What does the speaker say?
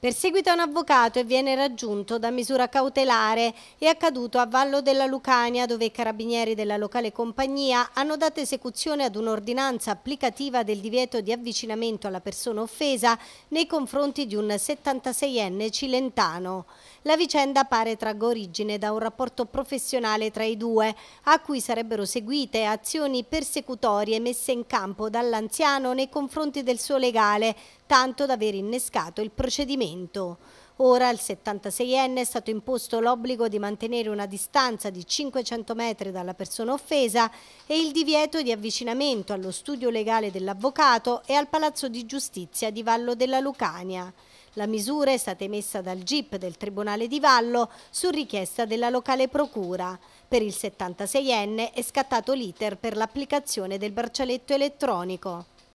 Perseguita un avvocato e viene raggiunto da misura cautelare. È accaduto a Vallo della Lucania, dove i carabinieri della locale compagnia hanno dato esecuzione ad un'ordinanza applicativa del divieto di avvicinamento alla persona offesa nei confronti di un 76enne cilentano. La vicenda pare traggo origine da un rapporto professionale tra i due, a cui sarebbero seguite azioni persecutorie messe in campo dall'anziano nei confronti del suo legale, tanto da aver innescato il procedimento. Ora al 76enne è stato imposto l'obbligo di mantenere una distanza di 500 metri dalla persona offesa e il divieto di avvicinamento allo studio legale dell'avvocato e al Palazzo di Giustizia di Vallo della Lucania. La misura è stata emessa dal GIP del Tribunale di Vallo su richiesta della locale procura. Per il 76enne è scattato l'iter per l'applicazione del braccialetto elettronico.